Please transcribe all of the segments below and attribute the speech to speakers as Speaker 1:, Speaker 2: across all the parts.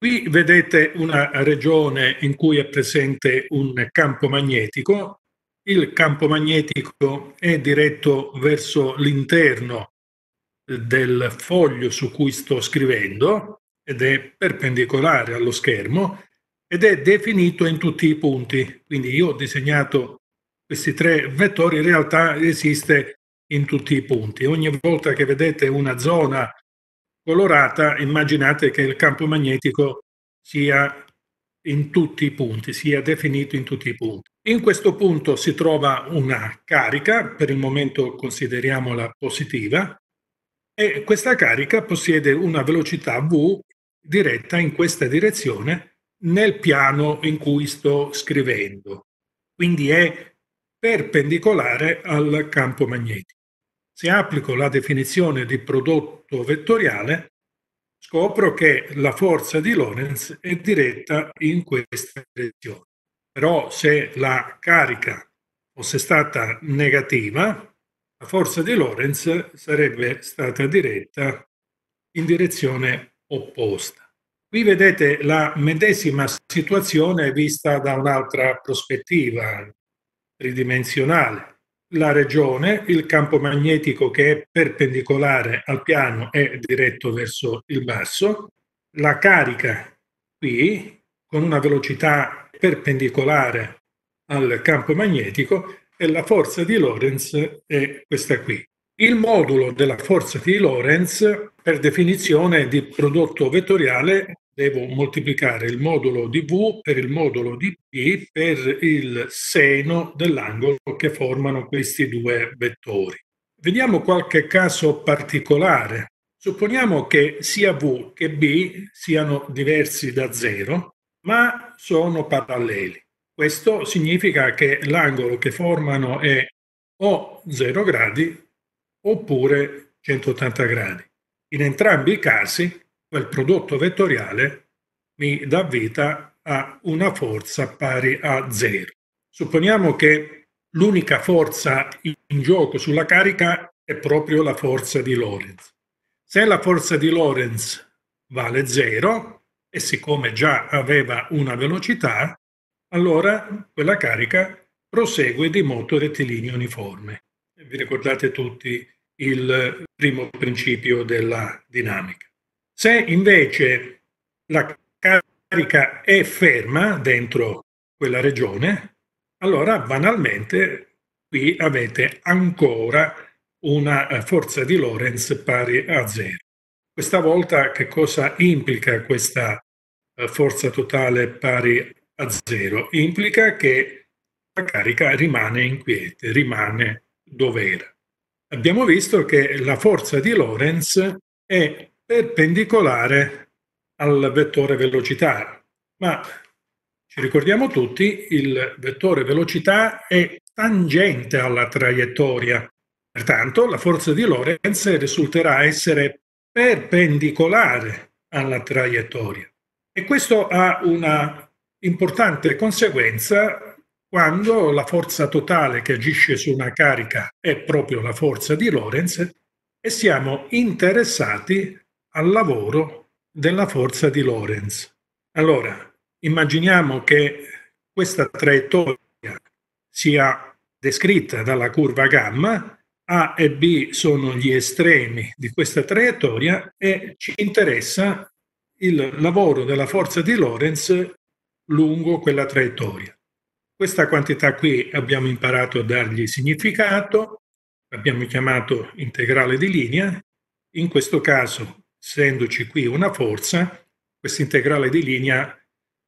Speaker 1: Qui vedete una regione in cui è presente un campo magnetico. Il campo magnetico è diretto verso l'interno del foglio su cui sto scrivendo ed è perpendicolare allo schermo ed è definito in tutti i punti. Quindi io ho disegnato questi tre vettori, in realtà esiste in tutti i punti. Ogni volta che vedete una zona colorata, immaginate che il campo magnetico sia in tutti i punti, sia definito in tutti i punti. In questo punto si trova una carica, per il momento consideriamola positiva, e questa carica possiede una velocità v diretta in questa direzione nel piano in cui sto scrivendo. Quindi è perpendicolare al campo magnetico. Se applico la definizione di prodotto vettoriale, scopro che la forza di Lorentz è diretta in questa direzione. Però se la carica fosse stata negativa, la forza di Lorentz sarebbe stata diretta in direzione opposta. Qui vedete la medesima situazione vista da un'altra prospettiva tridimensionale la regione, il campo magnetico che è perpendicolare al piano è diretto verso il basso, la carica qui con una velocità perpendicolare al campo magnetico e la forza di Lorentz è questa qui. Il modulo della forza di Lorentz per definizione di prodotto vettoriale devo moltiplicare il modulo di V per il modulo di P per il seno dell'angolo che formano questi due vettori. Vediamo qualche caso particolare. Supponiamo che sia V che B siano diversi da zero, ma sono paralleli. Questo significa che l'angolo che formano è o 0 gradi oppure 180 gradi. In entrambi i casi quel prodotto vettoriale mi dà vita a una forza pari a zero. Supponiamo che l'unica forza in gioco sulla carica è proprio la forza di Lorentz. Se la forza di Lorentz vale zero, e siccome già aveva una velocità, allora quella carica prosegue di moto rettilineo uniforme. Vi ricordate tutti il primo principio della dinamica. Se invece la carica è ferma dentro quella regione, allora banalmente qui avete ancora una eh, forza di Lorentz pari a zero. Questa volta che cosa implica questa eh, forza totale pari a zero? Implica che la carica rimane inquieta, rimane dove era. Abbiamo visto che la forza di Lorentz è perpendicolare al vettore velocità. Ma ci ricordiamo tutti, il vettore velocità è tangente alla traiettoria. Pertanto la forza di Lorentz risulterà essere perpendicolare alla traiettoria. E questo ha una importante conseguenza quando la forza totale che agisce su una carica è proprio la forza di Lorentz e siamo interessati al lavoro della forza di Lorentz. Allora, immaginiamo che questa traiettoria sia descritta dalla curva gamma, A e B sono gli estremi di questa traiettoria e ci interessa il lavoro della forza di Lorentz lungo quella traiettoria. Questa quantità qui abbiamo imparato a dargli significato, l'abbiamo chiamato integrale di linea, in questo caso essendoci qui una forza, questa integrale di linea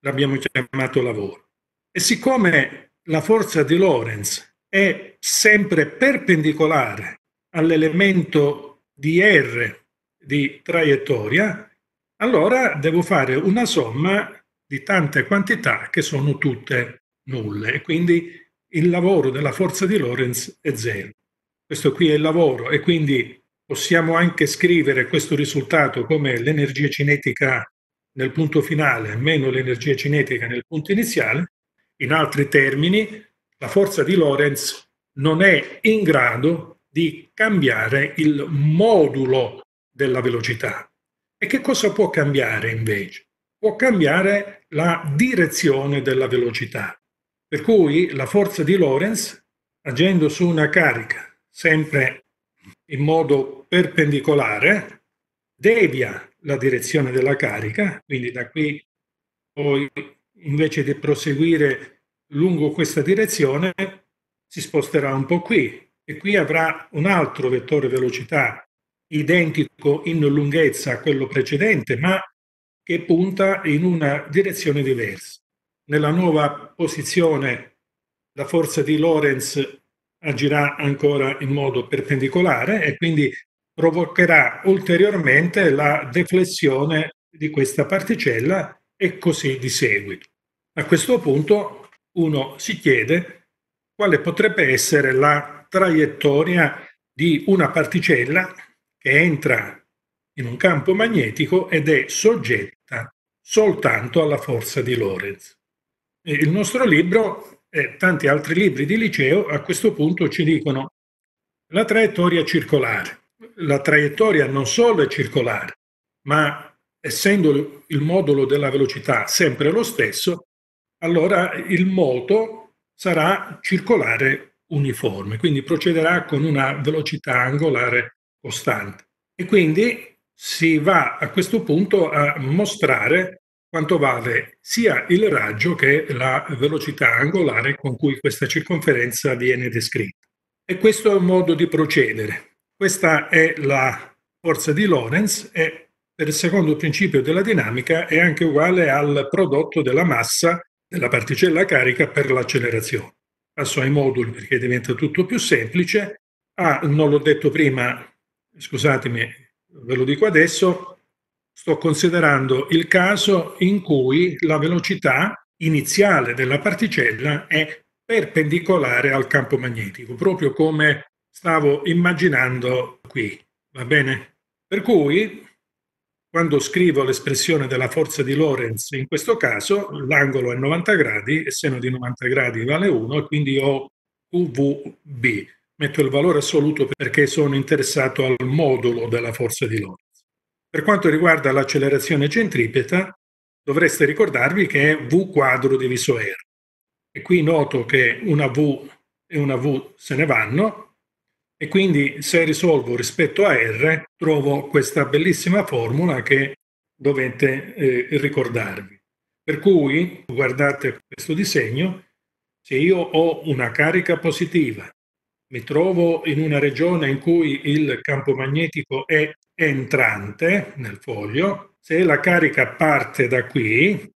Speaker 1: l'abbiamo chiamato lavoro. E siccome la forza di Lorentz è sempre perpendicolare all'elemento di R di traiettoria, allora devo fare una somma di tante quantità che sono tutte nulle e quindi il lavoro della forza di Lorentz è zero. Questo qui è il lavoro e quindi Possiamo anche scrivere questo risultato come l'energia cinetica nel punto finale meno l'energia cinetica nel punto iniziale. In altri termini, la forza di Lorentz non è in grado di cambiare il modulo della velocità. E che cosa può cambiare invece? Può cambiare la direzione della velocità. Per cui la forza di Lorentz, agendo su una carica sempre in modo perpendicolare, devia la direzione della carica, quindi da qui poi invece di proseguire lungo questa direzione si sposterà un po' qui e qui avrà un altro vettore velocità identico in lunghezza a quello precedente, ma che punta in una direzione diversa. Nella nuova posizione la forza di Lorentz agirà ancora in modo perpendicolare e quindi provocherà ulteriormente la deflessione di questa particella e così di seguito. A questo punto uno si chiede quale potrebbe essere la traiettoria di una particella che entra in un campo magnetico ed è soggetta soltanto alla forza di Lorentz. Il nostro libro e tanti altri libri di liceo a questo punto ci dicono la traiettoria circolare. La traiettoria non solo è circolare, ma essendo il modulo della velocità sempre lo stesso, allora il moto sarà circolare uniforme, quindi procederà con una velocità angolare costante. E quindi si va a questo punto a mostrare quanto vale sia il raggio che la velocità angolare con cui questa circonferenza viene descritta. E questo è un modo di procedere. Questa è la forza di Lorentz e per il secondo principio della dinamica è anche uguale al prodotto della massa della particella carica per l'accelerazione. Passo ai moduli perché diventa tutto più semplice. Ah, non l'ho detto prima, scusatemi, ve lo dico adesso, sto considerando il caso in cui la velocità iniziale della particella è perpendicolare al campo magnetico, proprio come stavo immaginando qui, va bene? Per cui quando scrivo l'espressione della forza di Lorentz, in questo caso l'angolo è 90 gradi e seno di 90 gradi vale 1 e quindi ho QVB. Metto il valore assoluto perché sono interessato al modulo della forza di Lorentz. Per quanto riguarda l'accelerazione centripeta, dovreste ricordarvi che è V quadro diviso R. E qui noto che una V e una V se ne vanno, e quindi se risolvo rispetto a R trovo questa bellissima formula che dovete eh, ricordarvi. Per cui, guardate questo disegno, se io ho una carica positiva, mi trovo in una regione in cui il campo magnetico è entrante nel foglio, se la carica parte da qui,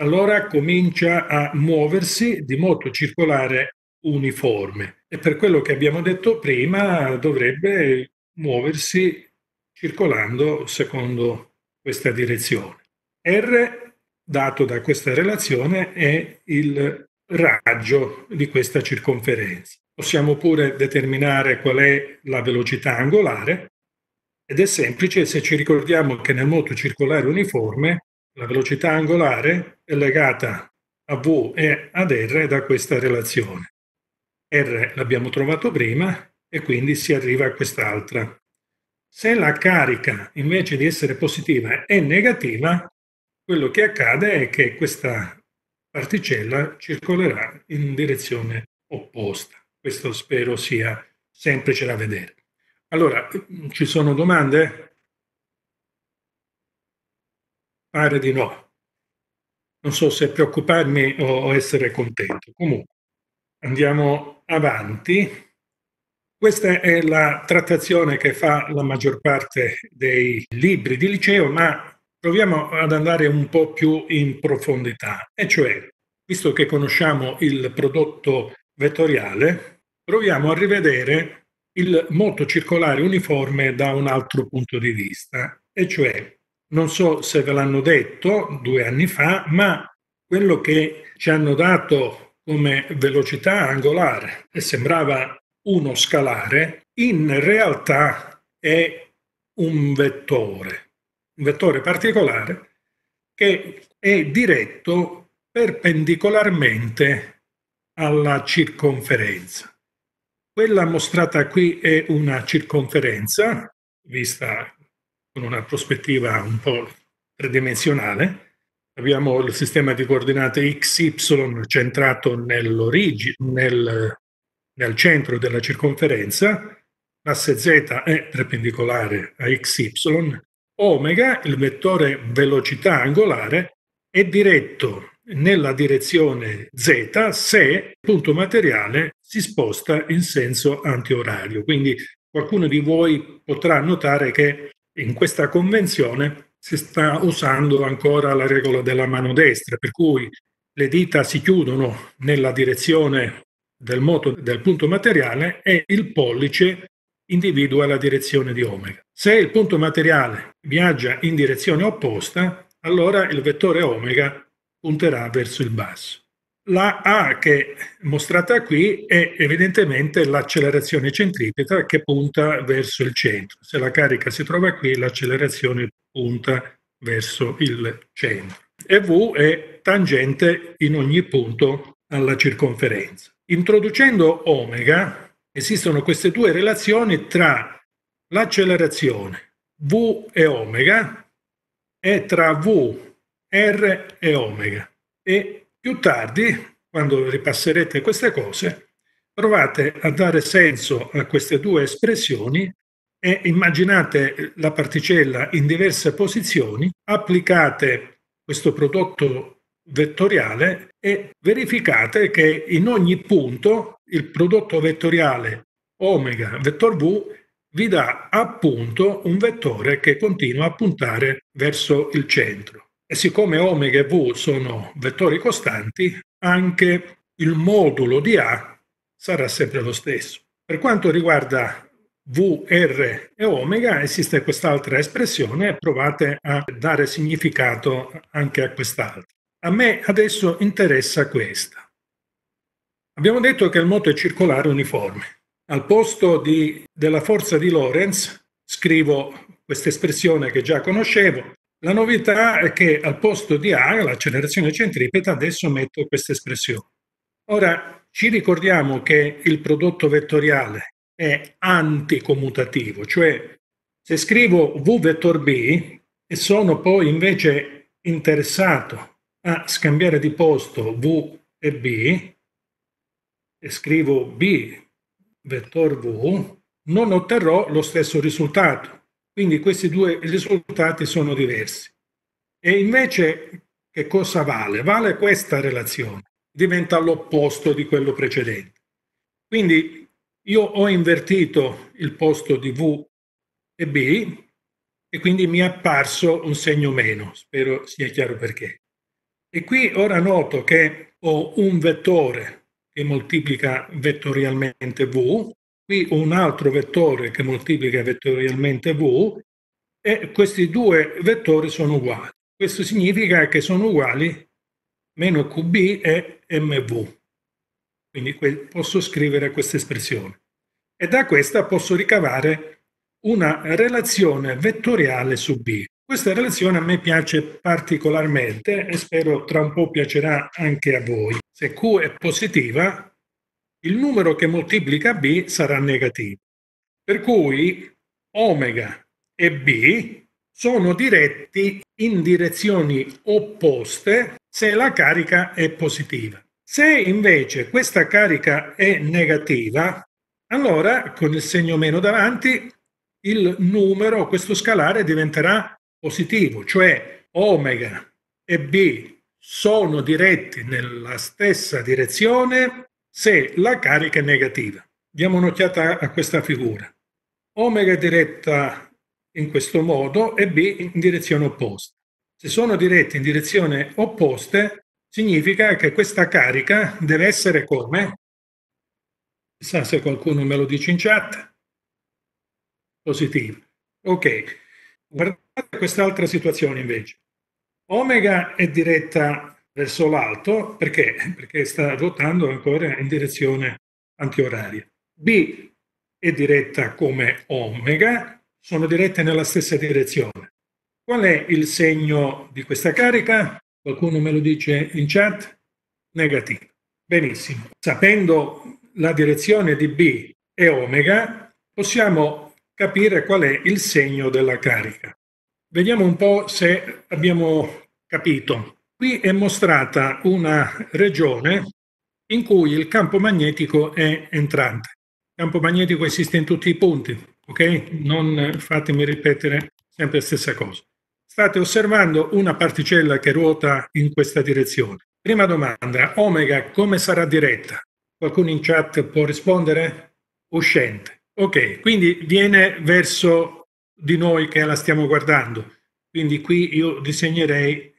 Speaker 1: allora comincia a muoversi di moto circolare uniforme e per quello che abbiamo detto prima dovrebbe muoversi circolando secondo questa direzione. R dato da questa relazione è il raggio di questa circonferenza. Possiamo pure determinare qual è la velocità angolare ed è semplice se ci ricordiamo che nel moto circolare uniforme la velocità angolare è legata a V e ad R da questa relazione. R l'abbiamo trovato prima e quindi si arriva a quest'altra. Se la carica invece di essere positiva è negativa, quello che accade è che questa particella circolerà in direzione opposta. Questo spero sia semplice da vedere. Allora, ci sono domande? Pare di no. Non so se preoccuparmi o essere contento. Comunque, andiamo avanti. Questa è la trattazione che fa la maggior parte dei libri di liceo, ma proviamo ad andare un po' più in profondità. E cioè, visto che conosciamo il prodotto vettoriale, proviamo a rivedere il moto circolare uniforme da un altro punto di vista, e cioè, non so se ve l'hanno detto due anni fa, ma quello che ci hanno dato come velocità angolare e sembrava uno scalare, in realtà è un vettore, un vettore particolare che è diretto perpendicolarmente alla circonferenza. Quella mostrata qui è una circonferenza, vista con una prospettiva un po' tridimensionale. Abbiamo il sistema di coordinate XY centrato nel, nel centro della circonferenza, l'asse z è perpendicolare a XY, omega, il vettore velocità angolare, è diretto nella direzione z se il punto materiale si sposta in senso antiorario. Quindi qualcuno di voi potrà notare che in questa convenzione si sta usando ancora la regola della mano destra, per cui le dita si chiudono nella direzione del moto del punto materiale e il pollice individua la direzione di omega. Se il punto materiale viaggia in direzione opposta, allora il vettore omega punterà verso il basso. La A che è mostrata qui è evidentemente l'accelerazione centripeta che punta verso il centro. Se la carica si trova qui, l'accelerazione punta verso il centro. E V è tangente in ogni punto alla circonferenza. Introducendo omega, esistono queste due relazioni tra l'accelerazione V e omega e tra V R e omega. E più tardi, quando ripasserete queste cose, provate a dare senso a queste due espressioni e immaginate la particella in diverse posizioni, applicate questo prodotto vettoriale e verificate che in ogni punto il prodotto vettoriale omega vettor v vi dà appunto un vettore che continua a puntare verso il centro. E siccome omega e v sono vettori costanti, anche il modulo di A sarà sempre lo stesso. Per quanto riguarda V, R e omega esiste quest'altra espressione, provate a dare significato anche a quest'altra. A me adesso interessa questa. Abbiamo detto che il moto è circolare uniforme. Al posto di, della forza di Lorentz scrivo questa espressione che già conoscevo, la novità è che al posto di A, l'accelerazione centripeta, adesso metto questa espressione. Ora, ci ricordiamo che il prodotto vettoriale è anticommutativo, cioè se scrivo V vettor B e sono poi invece interessato a scambiare di posto V e B, e scrivo B vettor V, non otterrò lo stesso risultato quindi questi due risultati sono diversi. E invece che cosa vale? Vale questa relazione, diventa l'opposto di quello precedente. Quindi io ho invertito il posto di V e B e quindi mi è apparso un segno meno, spero sia chiaro perché. E qui ora noto che ho un vettore che moltiplica vettorialmente V qui un altro vettore che moltiplica vettorialmente V e questi due vettori sono uguali. Questo significa che sono uguali meno QB e MV. Quindi posso scrivere questa espressione. E da questa posso ricavare una relazione vettoriale su B. Questa relazione a me piace particolarmente e spero tra un po' piacerà anche a voi. Se Q è positiva, il numero che moltiplica b sarà negativo. Per cui omega e b sono diretti in direzioni opposte se la carica è positiva. Se invece questa carica è negativa, allora con il segno meno davanti il numero, questo scalare diventerà positivo, cioè omega e b sono diretti nella stessa direzione se la carica è negativa. Diamo un'occhiata a questa figura. Omega è diretta in questo modo e B in direzione opposta. Se sono dirette in direzione opposte, significa che questa carica deve essere come? Chissà se qualcuno me lo dice in chat. Positivo. Ok. Guardate quest'altra situazione invece. Omega è diretta verso l'alto perché? perché sta ruotando ancora in direzione antioraria. B è diretta come omega, sono dirette nella stessa direzione. Qual è il segno di questa carica? Qualcuno me lo dice in chat? Negativo. Benissimo. Sapendo la direzione di B e omega, possiamo capire qual è il segno della carica. Vediamo un po' se abbiamo capito. Qui è mostrata una regione in cui il campo magnetico è entrante. Il campo magnetico esiste in tutti i punti, ok? Non fatemi ripetere sempre la stessa cosa. State osservando una particella che ruota in questa direzione. Prima domanda, omega come sarà diretta? Qualcuno in chat può rispondere? Uscente. Ok, quindi viene verso di noi che la stiamo guardando. Quindi qui io disegnerei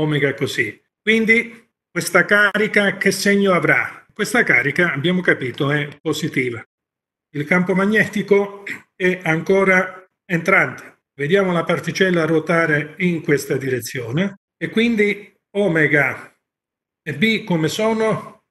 Speaker 1: omega così. Quindi questa carica che segno avrà? Questa carica, abbiamo capito, è positiva. Il campo magnetico è ancora entrante. Vediamo la particella ruotare in questa direzione e quindi omega e B come sono?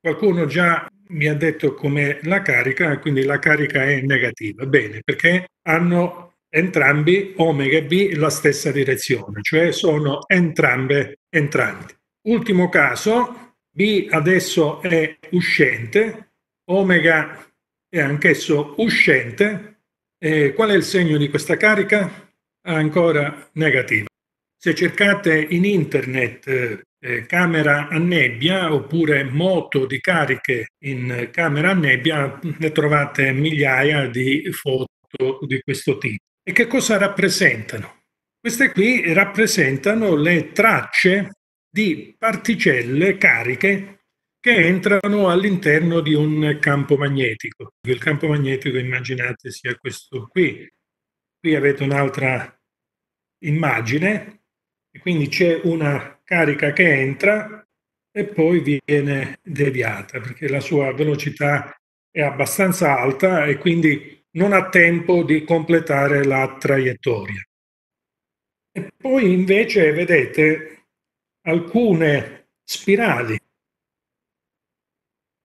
Speaker 1: Qualcuno già mi ha detto com'è la carica, quindi la carica è negativa. Bene, perché hanno entrambi omega e b la stessa direzione, cioè sono entrambe entranti. Ultimo caso, b adesso è uscente, omega è anch'esso uscente. E qual è il segno di questa carica? Ancora negativa. Se cercate in internet eh, eh camera a nebbia oppure moto di cariche in camera a nebbia, ne trovate migliaia di foto di questo tipo. E che cosa rappresentano? Queste qui rappresentano le tracce di particelle cariche che entrano all'interno di un campo magnetico. Il campo magnetico immaginate sia questo qui. Qui avete un'altra immagine e quindi c'è una carica che entra e poi viene deviata perché la sua velocità è abbastanza alta e quindi non ha tempo di completare la traiettoria. E poi invece vedete alcune spirali.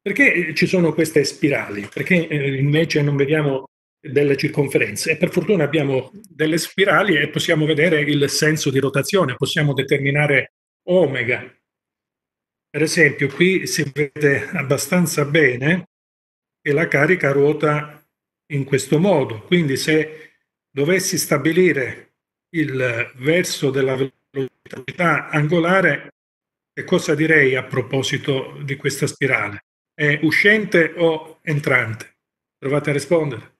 Speaker 1: Perché ci sono queste spirali? Perché eh, invece non vediamo delle circonferenze. E per fortuna abbiamo delle spirali e possiamo vedere il senso di rotazione, possiamo determinare omega. Per esempio, qui si vede abbastanza bene che la carica ruota in questo modo. Quindi se dovessi stabilire il verso della velocità angolare, che cosa direi a proposito di questa spirale? È uscente o entrante? Provate a rispondere.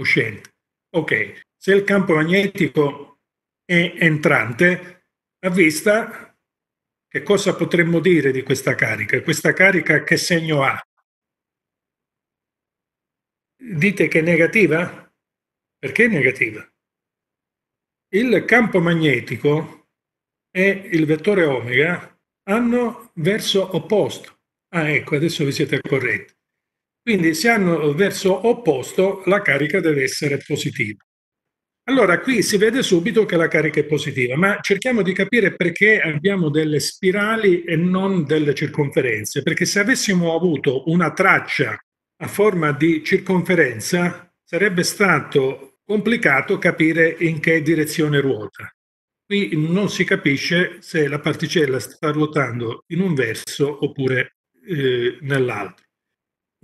Speaker 1: Uscente. Ok, se il campo magnetico è entrante, a vista che cosa potremmo dire di questa carica? Questa carica che segno ha? dite che è negativa? Perché è negativa? Il campo magnetico e il vettore omega hanno verso opposto. Ah, ecco, adesso vi siete corretti. Quindi se hanno verso opposto, la carica deve essere positiva. Allora, qui si vede subito che la carica è positiva, ma cerchiamo di capire perché abbiamo delle spirali e non delle circonferenze, perché se avessimo avuto una traccia a forma di circonferenza sarebbe stato complicato capire in che direzione ruota. Qui non si capisce se la particella sta ruotando in un verso oppure eh, nell'altro.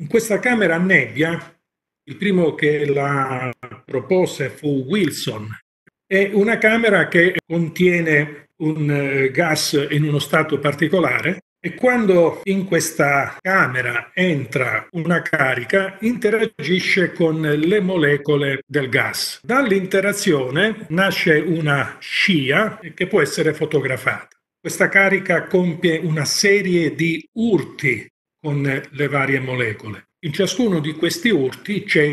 Speaker 1: In questa camera a nebbia, il primo che la propose fu Wilson. È una camera che contiene un eh, gas in uno stato particolare e quando in questa camera entra una carica, interagisce con le molecole del gas. Dall'interazione nasce una scia che può essere fotografata. Questa carica compie una serie di urti con le varie molecole. In ciascuno di questi urti c'è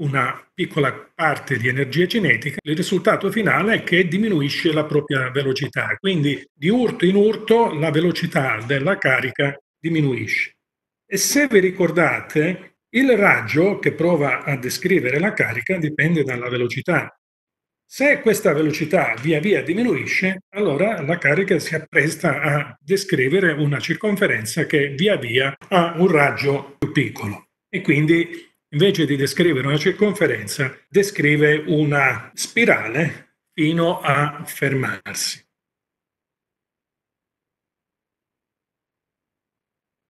Speaker 1: una piccola parte di energia cinetica, il risultato finale è che diminuisce la propria velocità, quindi di urto in urto la velocità della carica diminuisce. E se vi ricordate, il raggio che prova a descrivere la carica dipende dalla velocità. Se questa velocità via via diminuisce, allora la carica si appresta a descrivere una circonferenza che via via ha un raggio più piccolo e quindi invece di descrivere una circonferenza, descrive una spirale fino a fermarsi.